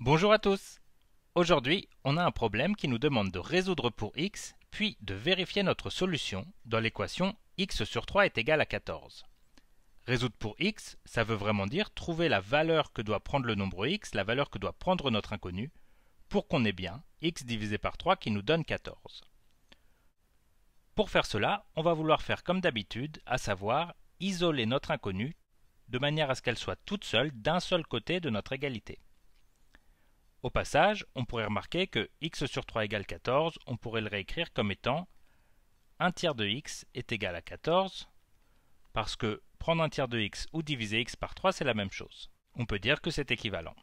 Bonjour à tous Aujourd'hui, on a un problème qui nous demande de résoudre pour x, puis de vérifier notre solution dans l'équation x sur 3 est égal à 14. Résoudre pour x, ça veut vraiment dire trouver la valeur que doit prendre le nombre x, la valeur que doit prendre notre inconnu, pour qu'on ait bien x divisé par 3 qui nous donne 14. Pour faire cela, on va vouloir faire comme d'habitude, à savoir isoler notre inconnu, de manière à ce qu'elle soit toute seule d'un seul côté de notre égalité. Au passage, on pourrait remarquer que x sur 3 égale 14, on pourrait le réécrire comme étant 1 tiers de x est égal à 14, parce que prendre un tiers de x ou diviser x par 3, c'est la même chose. On peut dire que c'est équivalent.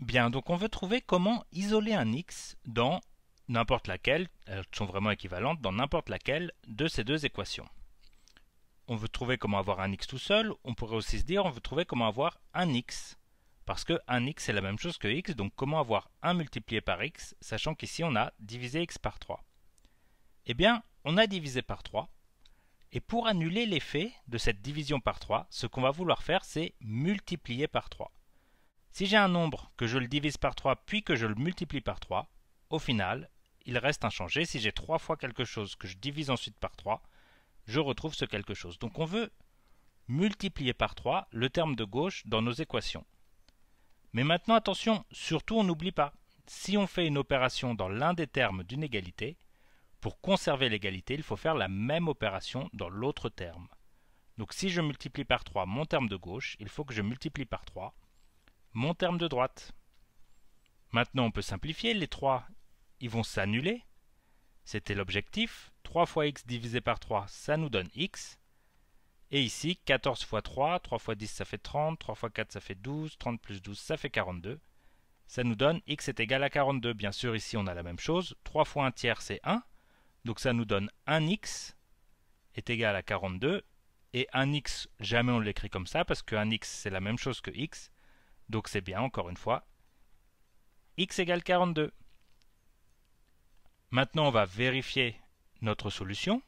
Bien, donc on veut trouver comment isoler un x dans n'importe laquelle, elles sont vraiment équivalentes, dans n'importe laquelle de ces deux équations. On veut trouver comment avoir un x tout seul, on pourrait aussi se dire on veut trouver comment avoir un x parce que 1x est la même chose que x, donc comment avoir 1 multiplié par x, sachant qu'ici on a divisé x par 3 Eh bien, on a divisé par 3, et pour annuler l'effet de cette division par 3, ce qu'on va vouloir faire c'est multiplier par 3. Si j'ai un nombre que je le divise par 3 puis que je le multiplie par 3, au final, il reste inchangé. Si j'ai 3 fois quelque chose que je divise ensuite par 3, je retrouve ce quelque chose. Donc on veut multiplier par 3 le terme de gauche dans nos équations. Mais maintenant attention, surtout on n'oublie pas, si on fait une opération dans l'un des termes d'une égalité, pour conserver l'égalité, il faut faire la même opération dans l'autre terme. Donc si je multiplie par 3 mon terme de gauche, il faut que je multiplie par 3 mon terme de droite. Maintenant on peut simplifier, les 3 ils vont s'annuler. C'était l'objectif. 3 fois x divisé par 3, ça nous donne x. Et ici, 14 fois 3, 3 fois 10 ça fait 30, 3 fois 4 ça fait 12, 30 plus 12 ça fait 42. Ça nous donne x est égal à 42. Bien sûr, ici on a la même chose. 3 fois 1 tiers c'est 1. Donc ça nous donne 1x est égal à 42. Et 1x, jamais on l'écrit comme ça parce que 1x c'est la même chose que x. Donc c'est bien, encore une fois, x égale 42. Maintenant, on va vérifier notre solution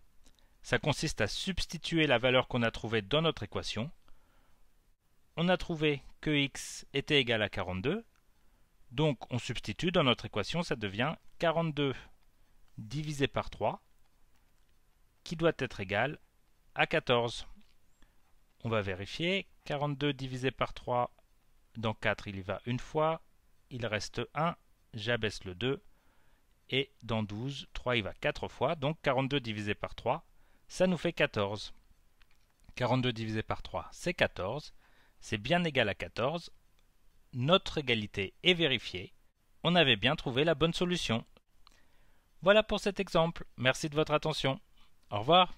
ça consiste à substituer la valeur qu'on a trouvée dans notre équation. On a trouvé que x était égal à 42, donc on substitue dans notre équation, ça devient 42 divisé par 3, qui doit être égal à 14. On va vérifier, 42 divisé par 3, dans 4 il y va une fois, il reste 1, j'abaisse le 2, et dans 12, 3 il va 4 fois, donc 42 divisé par 3, ça nous fait 14. 42 divisé par 3, c'est 14. C'est bien égal à 14. Notre égalité est vérifiée. On avait bien trouvé la bonne solution. Voilà pour cet exemple. Merci de votre attention. Au revoir.